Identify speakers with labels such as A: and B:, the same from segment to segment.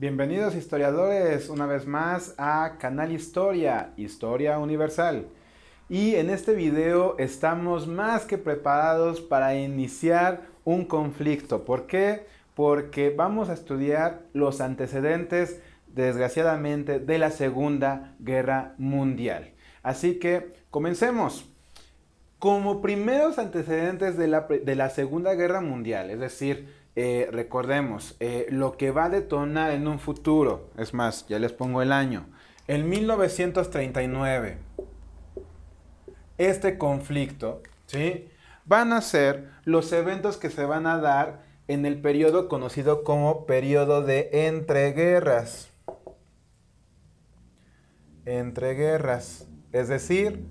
A: Bienvenidos historiadores una vez más a Canal Historia, Historia Universal. Y en este video estamos más que preparados para iniciar un conflicto. ¿Por qué? Porque vamos a estudiar los antecedentes, desgraciadamente, de la Segunda Guerra Mundial. Así que comencemos. Como primeros antecedentes de la, de la Segunda Guerra Mundial, es decir, eh, recordemos, eh, lo que va a detonar en un futuro, es más, ya les pongo el año, en 1939, este conflicto, ¿sí? Van a ser los eventos que se van a dar en el periodo conocido como periodo de entreguerras. Entreguerras. Es decir,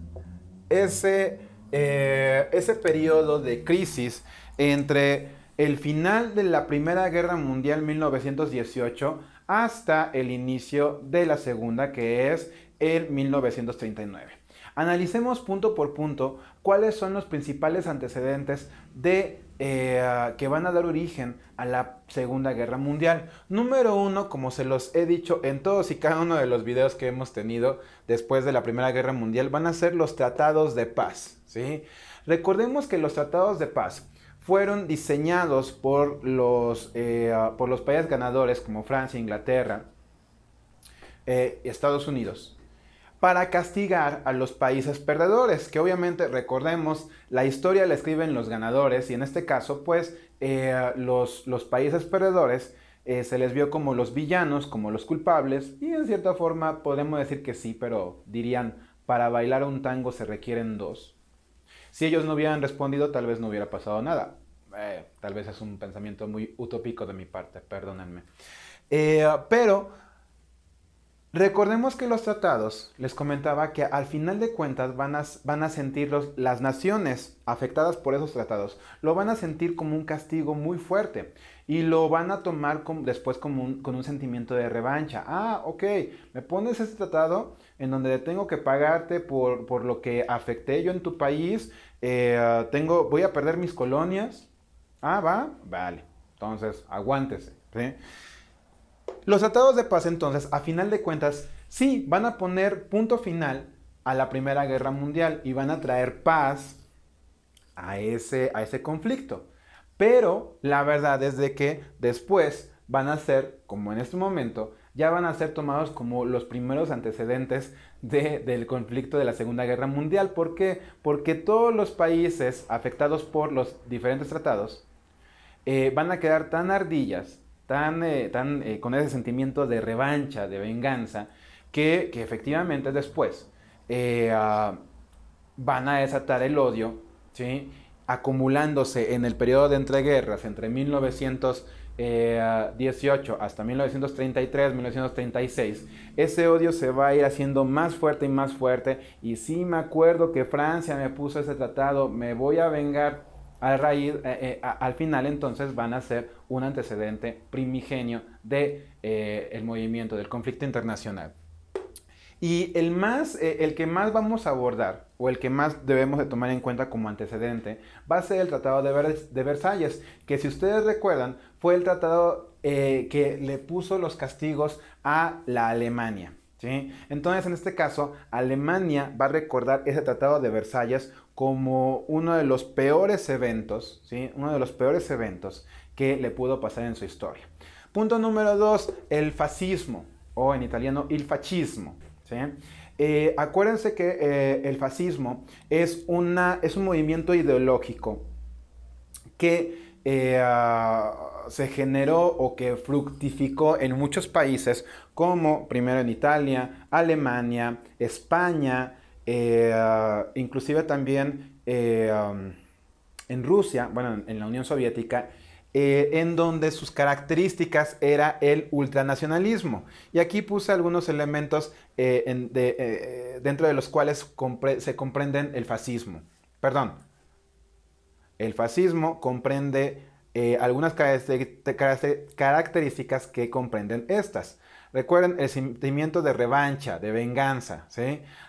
A: ese, eh, ese periodo de crisis entre el final de la Primera Guerra Mundial 1918 hasta el inicio de la Segunda, que es el 1939. Analicemos punto por punto cuáles son los principales antecedentes de, eh, que van a dar origen a la Segunda Guerra Mundial. Número uno, como se los he dicho en todos y cada uno de los videos que hemos tenido después de la Primera Guerra Mundial, van a ser los tratados de paz. ¿sí? Recordemos que los tratados de paz fueron diseñados por los, eh, ah, por los países ganadores como Francia, Inglaterra, eh, y Estados Unidos, para castigar a los países perdedores, que obviamente recordemos, la historia la escriben los ganadores y en este caso pues eh, los, países perdedores se les vio como los villanos, como los culpables, y en cierta forma podemos decir que sí, pero dirían, para bailar un tango se requieren dos. Si ellos no hubieran respondido, tal vez no hubiera pasado nada. Eh, tal vez es un pensamiento muy utópico de mi parte, perdónenme. Eh, pero recordemos que los tratados, les comentaba que al final de cuentas van a, van a sentir las naciones afectadas por esos tratados, lo van a sentir como un castigo muy fuerte y lo van a tomar después como con un sentimiento de revancha. Ah, ok, me pones este tratado, en donde tengo que pagarte por, lo que afecté yo en tu país, eh, tengo, voy a perder mis colonias. Ah, va, vale. Entonces, aguántese. Los tratados de paz, entonces, a final de cuentas, sí, van a poner punto final a la Primera Guerra Mundial y van a traer paz a ese, a ese conflicto. Pero la verdad es de que después van a ser, como en este momento, ya van a ser tomados como los primeros antecedentes del conflicto de la Segunda Guerra Mundial. ¿Por qué? Porque todos los países afectados por los diferentes tratados eh, van a quedar tan ardillas, tan, eh, eh, con ese sentimiento de revancha, de venganza, que, efectivamente después ah, van a desatar el odio, acumulándose en el periodo de entreguerras entre 1900 18 eh, hasta 1933, 1936, ese odio se va a ir haciendo más fuerte y más fuerte. Y si me acuerdo que Francia me puso ese tratado, me voy a vengar al raíz, eh, eh, al final entonces van a ser un antecedente primigenio del de, el movimiento, del conflicto internacional. Y el, más, el que más vamos a abordar, o el que más debemos de tomar en cuenta como antecedente, va a ser el Tratado de Versalles, que si ustedes recuerdan, fue el tratado eh, que le puso los castigos a la Alemania. Entonces, en este caso, Alemania va a recordar ese tratado de Versalles como uno de los peores eventos, ¿sí? uno de los peores eventos que le pudo pasar en su historia. Punto número dos, el fascismo, o en italiano, el fascismo. Eh, acuérdense que eh, el fascismo es, una, es un movimiento ideológico que eh, ah, se generó o que fructificó en muchos países, como primero en Italia, Alemania, España, eh, ah, inclusive también eh, en Rusia, bueno, en la Unión Soviética, en donde sus características era el ultranacionalismo. Y aquí puse algunos elementos dentro de los cuales se comprenden el fascismo. Perdón, el fascismo comprende eh, algunas características que comprenden estas. Recuerden el sentimiento de revancha, de venganza.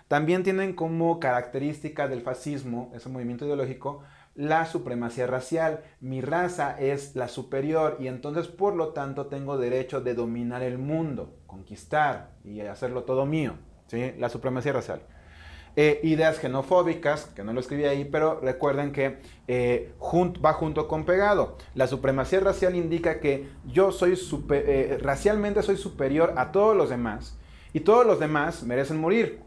A: También tienen como característica del fascismo, ese movimiento ideológico, la supremacía racial. Mi raza es la superior y entonces por lo tanto tengo derecho de dominar el mundo, conquistar y hacerlo todo mío. ¿sí? La supremacía racial. Eh, ideas genofóbicas, que no lo escribí ahí, pero recuerden que eh, va junto con pegado. La supremacía racial indica que yo soy eh, racialmente soy superior a todos los demás y todos los demás merecen morir.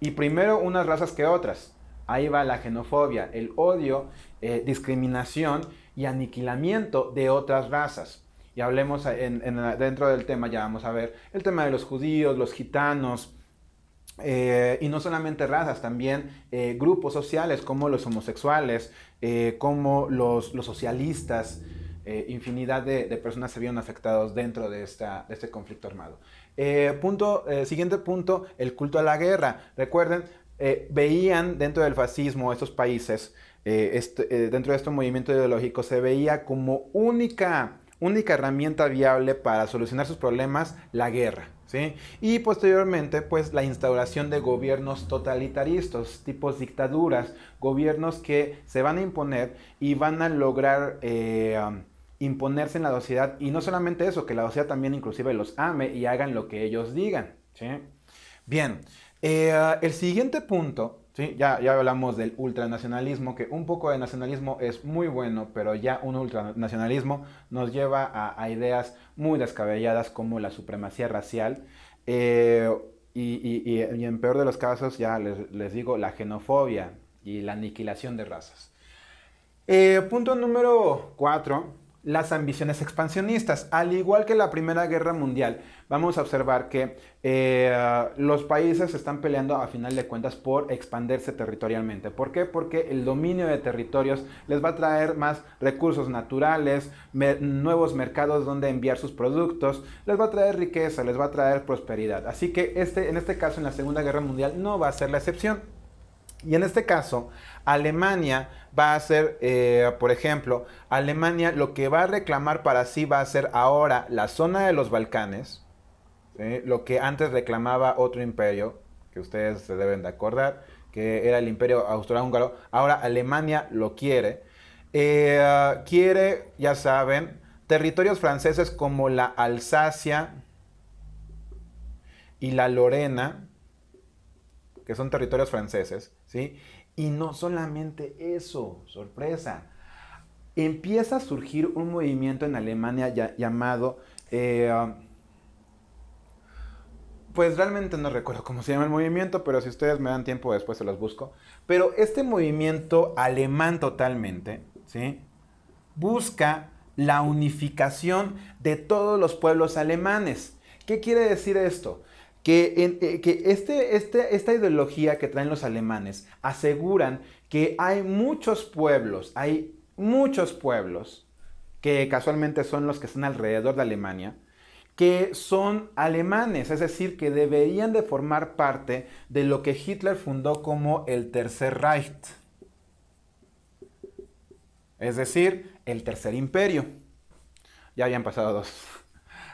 A: Y primero unas razas que otras. Ahí va la xenofobia, el odio, discriminación y aniquilamiento de otras razas y hablemos dentro del tema, ya vamos a ver el tema de los judíos, los gitanos, eh, y no solamente razas, también eh, grupos sociales como los homosexuales, eh, como los, socialistas, infinidad de, personas se vieron afectados dentro de, este conflicto armado. punto, siguiente punto, el culto a la guerra. Recuerden, veían dentro del fascismo estos países, este, dentro de este movimiento ideológico, se veía como única única herramienta viable para solucionar sus problemas, la guerra. ¿sí? Y posteriormente, pues la instauración de gobiernos totalitaristas, tipos dictaduras, gobiernos que se van a imponer y van a lograr... Eh, um, imponerse en la sociedad y no solamente eso, que la sociedad también inclusive los ame y hagan lo que ellos digan. ¿sí? Bien, eh, el siguiente punto ya, hablamos del ultranacionalismo, que un poco de nacionalismo es muy bueno, pero ya un ultranacionalismo nos lleva a, ideas muy descabelladas como la supremacía racial. Eh, y, en peor de los casos, ya les, digo, la xenofobia y la aniquilación de razas. Eh, punto número 4 las ambiciones expansionistas, al igual que la Primera Guerra Mundial. Vamos a observar que eh, los países están peleando a final de cuentas por expandirse territorialmente. ¿Por qué? Porque el dominio de territorios les va a traer más recursos naturales, nuevos mercados donde enviar sus productos, les va a traer riqueza, les va a traer prosperidad. Así que este, en este caso, en la Segunda Guerra Mundial, no va a ser la excepción. Y en este caso, Alemania va a ser, eh, por ejemplo, Alemania lo que va a reclamar para sí va a ser ahora la zona de los Balcanes, lo que antes reclamaba otro imperio, que ustedes se deben de acordar, que era el imperio austrohúngaro, ahora Alemania lo quiere. Eh, quiere, ya saben, territorios franceses como la Alsacia y la Lorena, que son territorios franceses, ¿sí? Y no solamente eso, sorpresa, empieza a surgir un movimiento en Alemania llamado... Eh, um, pues realmente no recuerdo cómo se llama el movimiento, pero si ustedes me dan tiempo después se los busco. Pero este movimiento alemán totalmente, ¿sí? Busca la unificación de todos los pueblos alemanes. ¿Qué quiere decir esto? que, eh, este, este, esta ideología que traen los alemanes aseguran que hay muchos pueblos, hay muchos pueblos, que casualmente son los que están alrededor de Alemania, que son alemanes, es decir, que deberían de formar parte de lo que Hitler fundó como el Tercer Reich, es decir, el Tercer Imperio. Ya habían pasado dos.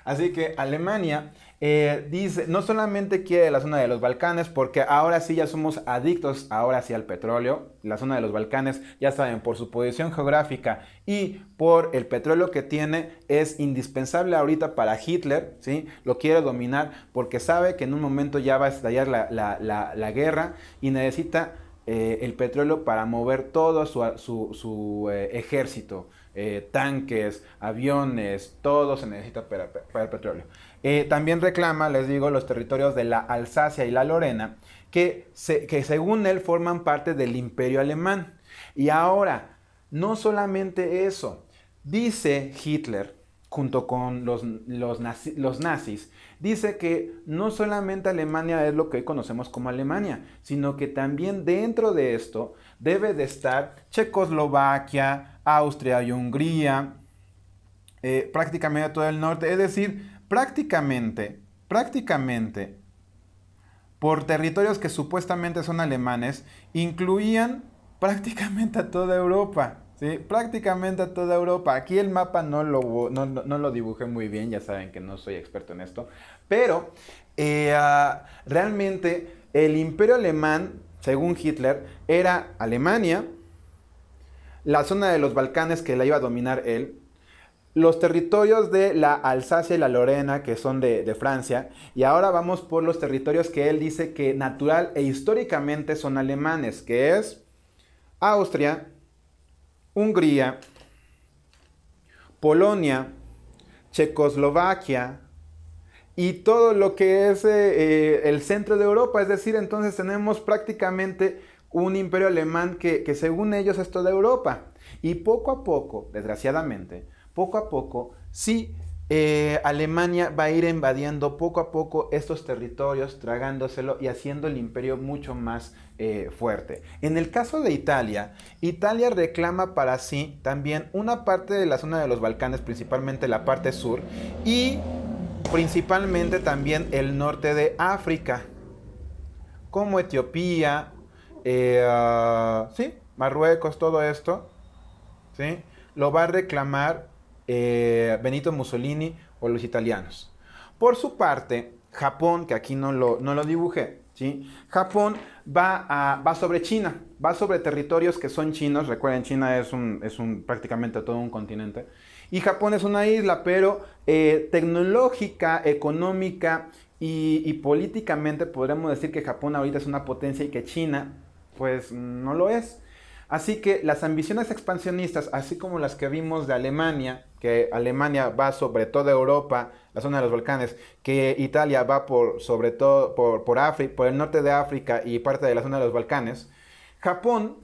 A: Así que Alemania eh, dice, no solamente quiere la zona de los Balcanes, porque ahora sí ya somos adictos, ahora sí al petróleo. La zona de los Balcanes, ya saben, por su posición geográfica y por el petróleo que tiene, es indispensable ahorita para Hitler, ¿sí? Lo quiere dominar porque sabe que en un momento ya va a estallar la, guerra y necesita eh, el petróleo para mover todo su, eh, ejército. Eh, tanques, aviones, todo se necesita para, el petróleo. Eh, también reclama, les digo, los territorios de la Alsacia y la Lorena, que, que según él forman parte del imperio alemán. Y ahora, no solamente eso, dice Hitler junto con los, los, nazis. Dice que no solamente Alemania es lo que conocemos como Alemania, sino que también dentro de esto debe de estar Checoslovaquia, Austria y Hungría, eh, prácticamente todo el norte. Es decir, prácticamente, prácticamente, por territorios que supuestamente son alemanes, incluían prácticamente a toda Europa prácticamente a toda Europa. Aquí el mapa no lo, no, no, lo dibujé muy bien, ya saben que no soy experto en esto. Pero eh, ah, realmente el imperio alemán, según Hitler, era Alemania, la zona de los Balcanes que la iba a dominar él, los territorios de la Alsacia y la Lorena, que son de, de, Francia, y ahora vamos por los territorios que él dice que natural e históricamente son alemanes, que es Austria, Hungría, Polonia, Checoslovaquia y todo lo que es eh, eh, el centro de Europa. Es decir, entonces tenemos prácticamente un imperio alemán que, que según ellos es toda Europa. Y poco a poco, desgraciadamente, poco a poco, sí eh, Alemania va a ir invadiendo poco a poco estos territorios, tragándoselo y haciendo el imperio mucho más eh, fuerte. En el caso de Italia, Italia reclama para sí también una parte de la zona de los Balcanes, principalmente la parte sur, y principalmente también el norte de África, como Etiopía, eh, ah, Marruecos, todo esto, ¿sí? lo va a reclamar eh, Benito Mussolini o los italianos. Por su parte, Japón, que aquí no lo, no lo dibujé, ¿sí? Japón va, va sobre China, va sobre territorios que son chinos. Recuerden, China es, es un, prácticamente todo un continente. Y Japón es una isla, pero eh, tecnológica, económica y, y, políticamente podremos decir que Japón ahorita es una potencia y que China, pues no lo es. Así que las ambiciones expansionistas, así como las que vimos de Alemania, que Alemania va sobre toda Europa, la zona de los Balcanes, que Italia va por, sobre todo por, por, el norte de África y parte de la zona de los Balcanes, Japón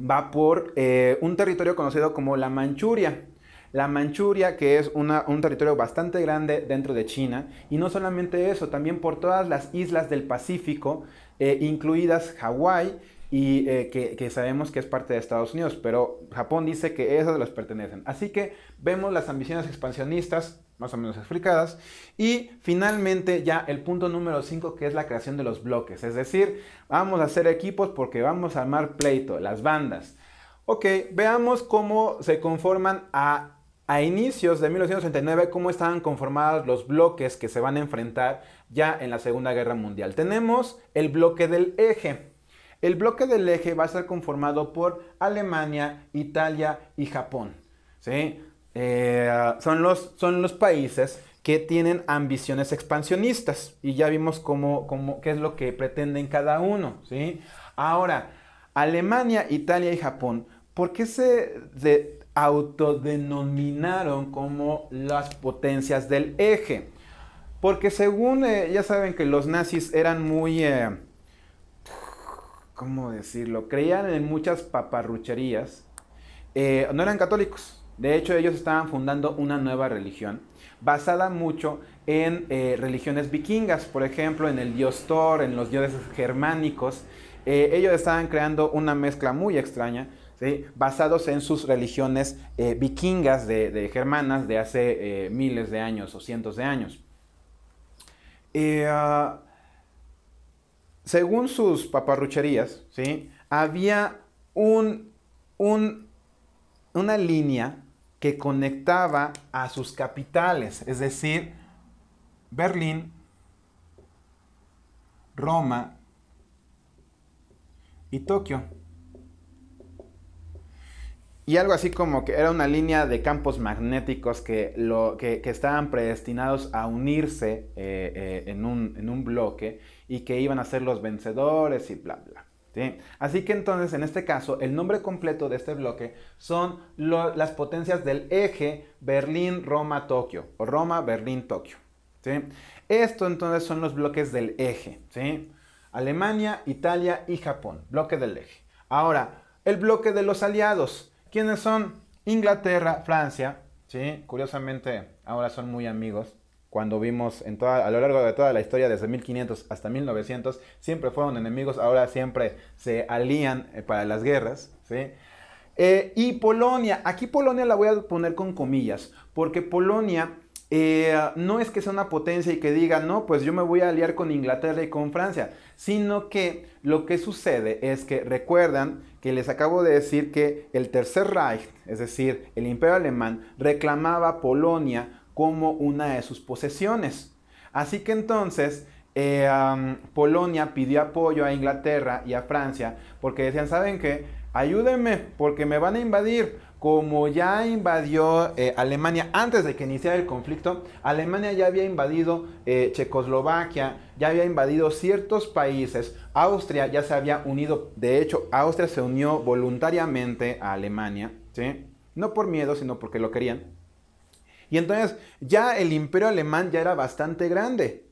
A: va por eh, un territorio conocido como la Manchuria. La Manchuria, que es un territorio bastante grande dentro de China, y no solamente eso, también por todas las islas del Pacífico, eh, incluidas Hawái, y eh, que, sabemos que es parte de Estados Unidos, pero Japón dice que esas las pertenecen. Así que vemos las ambiciones expansionistas más o menos explicadas y finalmente ya el punto número 5 que es la creación de los bloques, es decir, vamos a hacer equipos porque vamos a armar pleito, las bandas. Ok, veamos cómo se conforman a inicios de 1939 cómo estaban conformados los bloques que se van a enfrentar ya en la Segunda Guerra Mundial. Tenemos el bloque del eje. El bloque del eje va a ser conformado por Alemania, Italia y Japón. ¿sí? Eh, son, los, son los países que tienen ambiciones expansionistas y ya vimos cómo, qué es lo que pretenden cada uno. ¿sí? Ahora, Alemania, Italia y Japón, ¿por qué se autodenominaron como las potencias del eje? Porque según eh, ya saben que los nazis eran muy... Eh, ¿cómo decirlo? Creían en muchas paparrucherías. Eh, no eran católicos. De hecho, ellos estaban fundando una nueva religión basada mucho en eh, religiones vikingas, por ejemplo, en el dios Thor, en los dioses germánicos. Eh, ellos estaban creando una mezcla muy extraña, basados en sus religiones vikingas de, germanas de hace miles de años o cientos de años. Ah, según sus paparrucherías, había un, una línea que conectaba a sus capitales, es decir, Berlín, Roma y Tokio. Y algo así como que era una línea de campos magnéticos que, estaban predestinados a unirse eh, eh, en un bloque y que iban a ser los vencedores y bla, bla. Así que entonces, en este caso, el nombre completo de este bloque son las potencias del eje Berlín-Roma-Tokio o Roma-Berlín-Tokio. ¿Sí? Esto entonces son los bloques del eje. Alemania, Italia y Japón, bloque del eje. Ahora, el bloque de los aliados. ¿Quiénes son? Inglaterra, Francia. ¿sí? Curiosamente, ahora son muy amigos cuando vimos a lo largo de toda la historia, desde 1500 hasta 1900, siempre fueron enemigos, ahora siempre se alían eh, para las guerras, eh, y Polonia, aquí Polonia la voy a poner con comillas, porque Polonia eh, no es que sea una potencia y que diga, no, pues yo me voy a aliar con Inglaterra y con Francia, sino que lo que sucede es que recuerdan que les acabo de decir que el Tercer Reich, es decir, el Imperio Alemán, reclamaba Polonia como una de sus posesiones. Así que entonces eh, Polonia pidió apoyo a Inglaterra y a Francia porque decían, ¿saben qué? Ayúdenme porque me van a invadir. Como ya invadió eh, Alemania antes de que iniciara el conflicto, Alemania ya había invadido eh, Checoslovaquia, ya había invadido ciertos países. Austria ya se había unido, de hecho, Austria se unió voluntariamente a Alemania, ¿sí? No por miedo, sino porque lo querían. Y entonces ya el imperio alemán ya era bastante grande.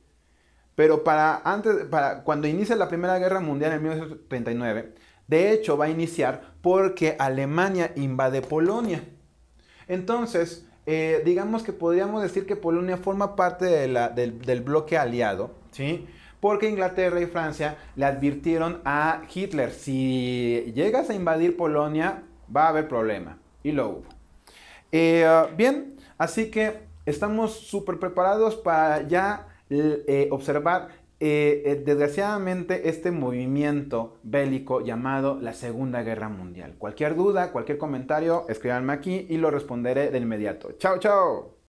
A: Pero para antes, para cuando inicia la Primera Guerra Mundial en 1939, de hecho va a iniciar porque Alemania invade Polonia. Entonces, eh, digamos que podríamos decir que Polonia forma parte del, bloque aliado, ¿sí? Porque Inglaterra y Francia le advirtieron a Hitler, si llegas a invadir Polonia, va a haber problema. Y lo hubo. Eh, ah, bien, Así que estamos súper preparados para ya eh, observar eh, eh, desgraciadamente este movimiento bélico llamado la Segunda Guerra Mundial. Cualquier duda, cualquier comentario, escríbanme aquí y lo responderé de inmediato. Chao, chao.